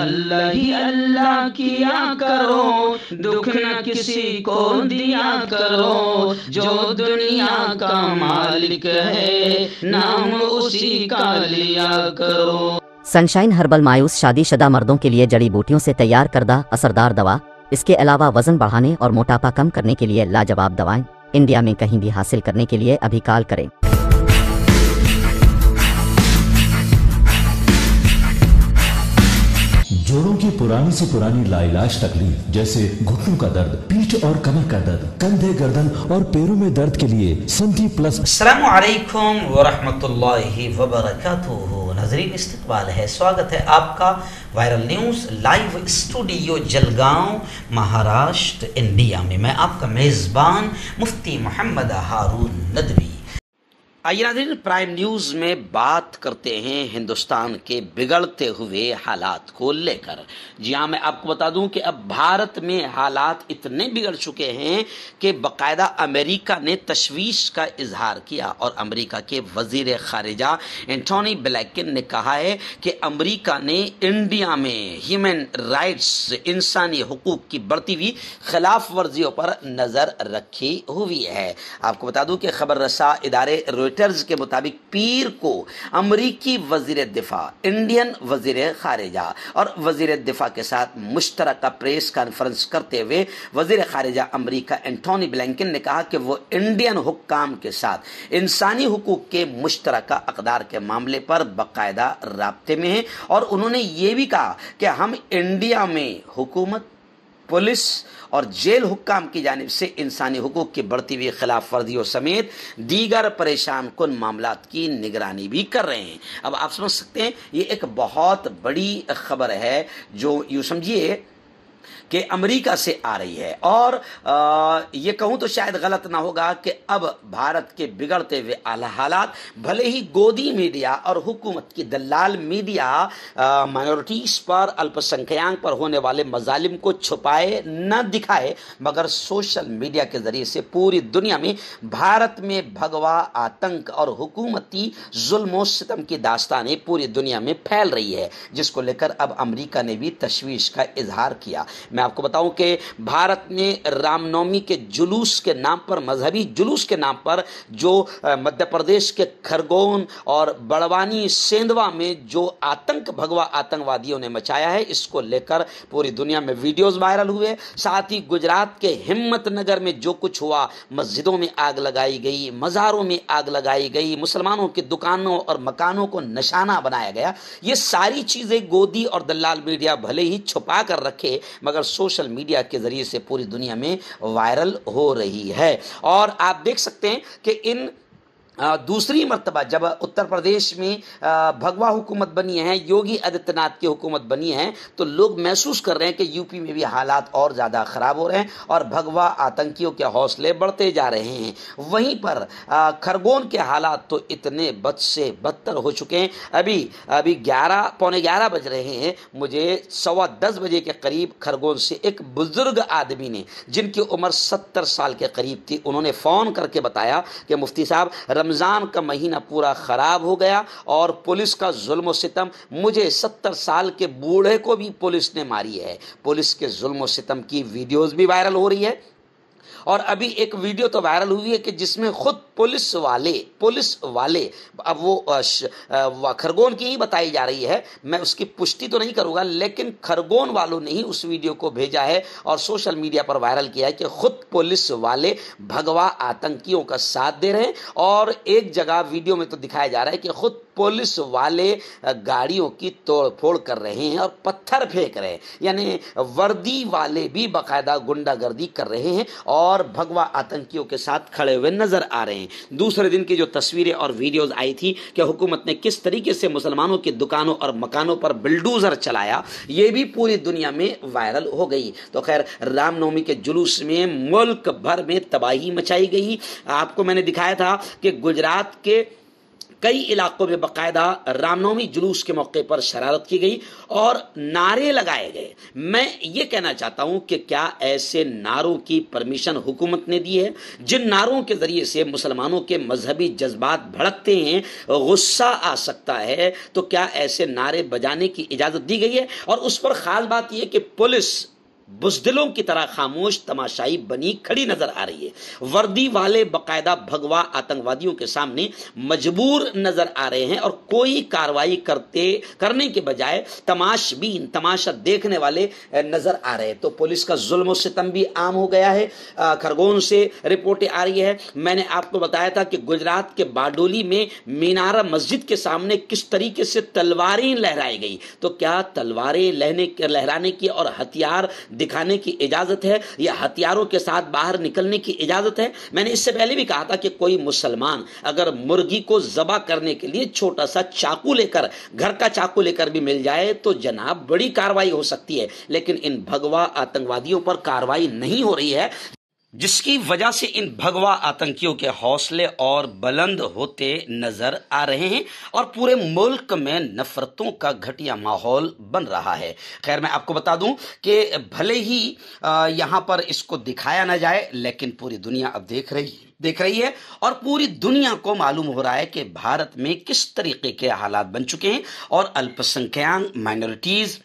अल्लाह ही अल्लाह किया करो दुख न किसी को दिया करो जो दुनिया का मालिक है नाम उसी का लिया करो सनशाइन हर्बल मायूस शादीशुदा मर्दों के लिए जड़ी बूटियों से तैयार करदा असरदार दवा इसके अलावा वजन बढ़ाने और मोटापा कम करने के लिए लाजवाब दवाएं इंडिया में कहीं भी हासिल करने के लिए अभी कॉल करें पुरानी से पुरानी लाइलाज तकलीफ जैसे घुटनों का दर्द पीठ और कमर का दर्द कंधे गर्दन और पैरों में दर्द के लिए संधि प्लस असलकुम वरहमतुल्लाहि वबरकातुहू नाजरीन इस्तकबाल है स्वागत है आपका viral news live studio Jalgaon Maharashtra India में मैं आपका मेज़बान मुफ्ती मोहम्मद हारून नदवी आइए प्राइम न्यूज में बात करते हैं हिंदुस्तान के बिगड़ते हुए हालात को लेकर जी हाँ मैं आपको बता दूं कि अब भारत में हालात इतने बिगड़ चुके हैं कि बकायदा अमेरिका ने तशवीश का इजहार किया और अमेरिका के वजीर खारिजा एंटोनी ब्लैकन ने कहा है कि अमेरिका ने इंडिया में ह्यूमन राइट्स इंसानी हकूक़ की बढ़ती हुई खिलाफ वर्जियों पर नज़र रखी हुई है आपको बता दूं कि खबर रसा इदारे रॉयटर्स के मुताबिक पीर को अमरीकी वजीर दिफा इंडियन वजीर खारजा और वजीर दिफा के साथ मुश्तर प्रेस कॉन्फ्रेंस करते हुए वजीर खारजा अमरीका एंटोनी ब्लैंकिन ने कहा कि वो इंडियन हुक्म के साथ इंसानी हकूक के मुश्तर अकदार के मामले पर बाकायदा रबते में हैं और उन्होंने ये भी कहा कि हम इंडिया में हुकूमत पुलिस और जेल हुक्काम की जानब से इंसानी हकूक़ की बढ़ती हुई खिलाफ वर्जियों समेत दीगर परेशान कन मामला की निगरानी भी कर रहे हैं अब आप समझ सकते हैं ये एक बहुत बड़ी खबर है जो यूँ समझिए कि अमेरिका से आ रही है और आ, ये कहूँ तो शायद गलत ना होगा कि अब भारत के बिगड़ते हुए हालात भले ही गोदी मीडिया और हुकूमत की दलाल मीडिया माइनॉरिटीज़ पर अल्पसंख्यक पर होने वाले मजालिम को छुपाए न दिखाए मगर सोशल मीडिया के ज़रिए से पूरी दुनिया में भारत में भगवा आतंक और हुकूमती जुल्म की दास्तानें पूरी दुनिया में फैल रही है जिसको लेकर अब अमरीका ने भी तशवीश का इजहार किया मैं आपको बताऊं कि भारत में रामनवमी के जुलूस के नाम पर मजहबी जुलूस के नाम पर जो मध्य प्रदेश के खरगोन और बड़वानी सेंधवा में जो आतंक भगवा आतंकवादियों ने मचाया है इसको लेकर पूरी दुनिया में वीडियोज वायरल हुए साथ ही गुजरात के हिम्मत नगर में जो कुछ हुआ मस्जिदों में आग लगाई गई मज़ारों में आग लगाई गई मुसलमानों की दुकानों और मकानों को निशाना बनाया गया ये सारी चीज़ें गोदी और दलाल मीडिया भले ही छुपा कर रखे मगर सोशल मीडिया के ज़रिए से पूरी दुनिया में वायरल हो रही है और आप देख सकते हैं कि इन दूसरी मरतबा जब उत्तर प्रदेश में भगवा हुकूमत बनी है योगी आदित्यनाथ की हुकूमत बनी है तो लोग महसूस कर रहे हैं कि यूपी में भी हालात और ज़्यादा ख़राब हो रहे हैं और भगवा आतंकियों के हौसले बढ़ते जा रहे हैं वहीं पर खरगोन के हालात तो इतने बद से बदतर हो चुके हैं अभी अभी ग्यारह पौने ग्यारह बज रहे हैं मुझे सवा दस बजे के करीब खरगोन से एक बुज़ुर्ग आदमी ने जिनकी उम्र सत्तर साल के करीब थी उन्होंने फ़ोन करके बताया कि मुफ्ती साहब रमज़ान का महीना पूरा ख़राब हो गया और पुलिस का जुल्म सितम मुझे सत्तर साल के बूढ़े को भी पुलिस ने मारी है पुलिस के जुल्म सितम की वीडियोज़ भी वायरल हो रही है और अभी एक वीडियो तो वायरल हुई है कि जिसमें खुद पुलिस वाले पुलिस वाले अब वो खरगोन की ही बताई जा रही है मैं उसकी पुष्टि तो नहीं करूंगा लेकिन खरगोन वालों ने ही उस वीडियो को भेजा है और सोशल मीडिया पर वायरल किया है कि खुद पुलिस वाले भगवा आतंकियों का साथ दे रहे हैं और एक जगह वीडियो में तो दिखाया जा रहा है कि खुद पुलिस वाले गाड़ियों की तोड़फोड़ कर रहे हैं और पत्थर फेंक रहे हैं यानी वर्दी वाले भी बाकायदा गुंडागर्दी कर रहे हैं और भगवा आतंकियों के साथ खड़े हुए नजर आ रहे हैं दूसरे दिन की जो तस्वीरें और वीडियोज आई थी कि हुकूमत ने किस तरीके से मुसलमानों की दुकानों और मकानों पर बिल्डूजर चलाया ये भी पूरी दुनिया में वायरल हो गई तो खैर रामनवमी के जुलूस में मुल्क भर में तबाही मचाई गई आपको मैंने दिखाया था कि गुजरात के कई इलाकों में बकायदा रामनवमी जुलूस के मौके पर शरारत की गई और नारे लगाए गए मैं ये कहना चाहता हूं कि क्या ऐसे नारों की परमिशन हुकूमत ने दी है जिन नारों के जरिए से मुसलमानों के मजहबी जज्बात भड़कते हैं गुस्सा आ सकता है तो क्या ऐसे नारे बजाने की इजाज़त दी गई है और उस पर ख़ास बात यह कि पुलिस बुजदिलों की तरह खामोश तमाशाई बनी खड़ी नजर आ रही है वर्दी वाले बकायदा भगवा आतंकवादियों के सामने मजबूर नजर आ रहे हैं और कोई कार्रवाई करते करने के बजाय तमाशबीन तमाशा देखने वाले नजर आ रहे हैं तो पुलिस का जुल्म सितम भी आम हो गया है खरगोन से रिपोर्टें आ रही है मैंने आपको बताया था कि गुजरात के बाडोली में मीनारा मस्जिद के सामने किस तरीके से तलवारें लहराई गई तो क्या तलवारें लहने लहराने की और हथियार दिखाने की इजाज़त है या हथियारों के साथ बाहर निकलने की इजाज़त है मैंने इससे पहले भी कहा था कि कोई मुसलमान अगर मुर्गी को जबा करने के लिए छोटा सा चाकू लेकर घर का चाकू लेकर भी मिल जाए तो जनाब बड़ी कार्रवाई हो सकती है लेकिन इन भगवा आतंकवादियों पर कार्रवाई नहीं हो रही है जिसकी वजह से इन भगवा आतंकियों के हौसले और बुलंद होते नजर आ रहे हैं और पूरे मुल्क में नफरतों का घटिया माहौल बन रहा है खैर मैं आपको बता दूं कि भले ही यहां पर इसको दिखाया ना जाए लेकिन पूरी दुनिया अब देख रही है देख रही है और पूरी दुनिया को मालूम हो रहा है कि भारत में किस तरीके के हालात बन चुके हैं और अल्पसंख्याक माइनॉरिटीज़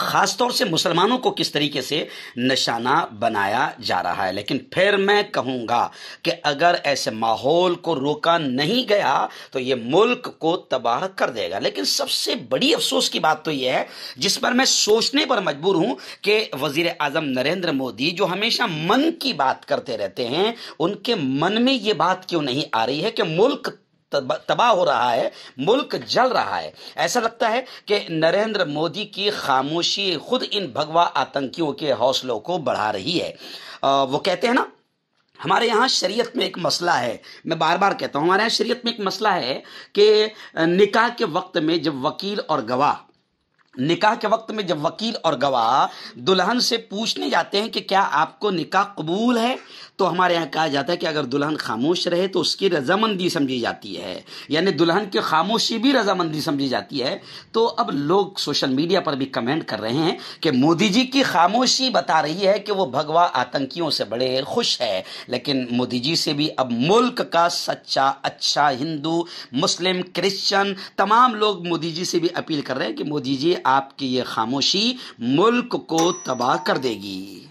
ख़ास तौर से मुसलमानों को किस तरीके से निशाना बनाया जा रहा है लेकिन फिर मैं कहूंगा कि अगर ऐसे माहौल को रोका नहीं गया तो ये मुल्क को तबाह कर देगा लेकिन सबसे बड़ी अफसोस की बात तो यह है जिस पर मैं सोचने पर मजबूर हूं कि वजीर आजम नरेंद्र मोदी जो हमेशा मन की बात करते रहते हैं उनके मन में ये बात क्यों नहीं आ रही है कि मुल्क तबाह हो रहा है मुल्क जल रहा है ऐसा लगता है कि नरेंद्र मोदी की खामोशी खुद इन भगवा आतंकियों के हौसलों को बढ़ा रही है आ, वो कहते हैं ना हमारे यहाँ शरीयत में एक मसला है मैं बार बार कहता हूँ हमारे यहाँ शरीयत में एक मसला है कि निकाह के वक्त में जब वकील और गवाह निकाह के वक्त में जब वकील और गवाह दुल्हन से पूछने जाते हैं कि क्या आपको निकाह कबूल है तो हमारे यहाँ कहा जाता है कि अगर दुल्हन खामोश रहे तो उसकी रजामंदी समझी जाती है यानी दुल्हन की खामोशी भी रजामंदी समझी जाती है तो अब लोग सोशल मीडिया पर भी कमेंट कर रहे हैं कि मोदी जी की खामोशी बता रही है कि वो भगवा आतंकियों से बड़े खुश है लेकिन मोदी जी से भी अब मुल्क का सच्चा अच्छा हिंदू मुस्लिम क्रिश्चन तमाम लोग मोदी जी से भी अपील कर रहे हैं कि मोदी जी आपकी ये खामोशी मुल्क को तबाह कर देगी